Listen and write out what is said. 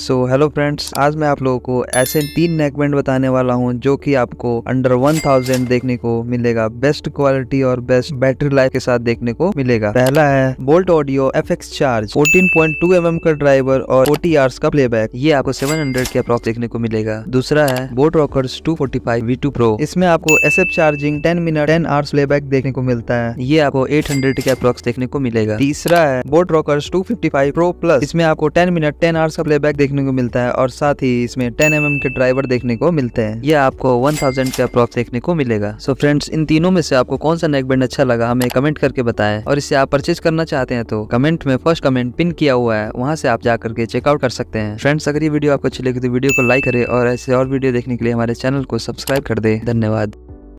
so hello friends आज मैं आप लोगों को ऐसे तीन नेकबैंड बताने वाला हूं जो कि आपको अंडर 1000 देखने को मिलेगा बेस्ट क्वालिटी और बेस्ट बैटरी लाइफ के साथ देखने को मिलेगा पहला है Boult audio F X charge fourteen point mm का ड्राइवर और 40 आवर्स का प्लेबैक ये आपको 700 के अप्रॉक्स देखने को मिलेगा दूसरा है boat rockers two forty pro इसमें आपको S charging ten minute ten hours play देखने को मिलता है ये आपको एट हंड्रेड के अप्रॉक्स देखने को मिलेगा तीसरा है boat rockers two fifty pro plus इसमें आपको टेन मिनट टेन आवर्स का प्ले देखने को मिलता है और साथ ही इसमें टेन एम के ड्राइवर देखने को मिलते हैं यह आपको वन थाउजेंड के अप्रॉक्स देखने को मिलेगा सो so फ्रेंड्स इन तीनों में से आपको कौन सा नेकबैंड अच्छा लगा हमें कमेंट करके बताएं और इसे आप परचेज करना चाहते हैं तो कमेंट में फर्स्ट कमेंट पिन किया हुआ है वहाँ से आप जा करके चेकआउट कर सकते हैं फ्रेंड्स अगर ये वीडियो आपको अच्छी लगी तो वीडियो को लाइक करे और ऐसे और वीडियो देखने के लिए हमारे चैनल को सब्सक्राइब कर दे धन्यवाद